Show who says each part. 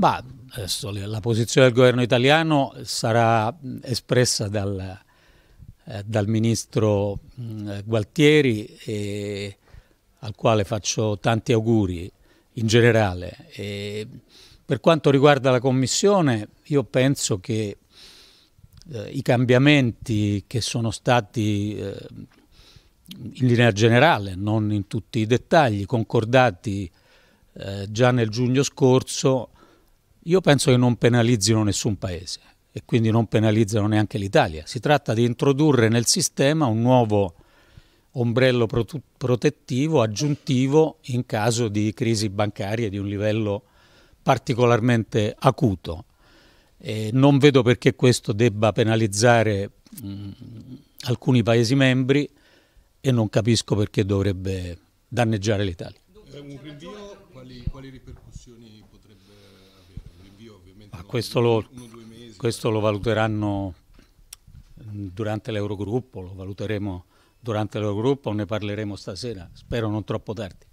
Speaker 1: Ma adesso la posizione del governo italiano sarà espressa dal, eh, dal ministro mh, Gualtieri, e, al quale faccio tanti auguri in generale. E, per quanto riguarda la Commissione, io penso che eh, i cambiamenti che sono stati eh, in linea generale, non in tutti i dettagli, concordati eh, già nel giugno scorso, io penso che non penalizzino nessun paese e quindi non penalizzano neanche l'Italia. Si tratta di introdurre nel sistema un nuovo ombrello protettivo aggiuntivo in caso di crisi bancarie di un livello particolarmente acuto. E non vedo perché questo debba penalizzare mh, alcuni Paesi membri e non capisco perché dovrebbe danneggiare l'Italia.
Speaker 2: un rinvio quali, quali ripercussioni potrebbe avere?
Speaker 1: Ma questo lo, questo lo valuteranno mm, durante l'Eurogruppo, lo valuteremo durante l'Eurogruppo, ne parleremo stasera, spero non troppo tardi.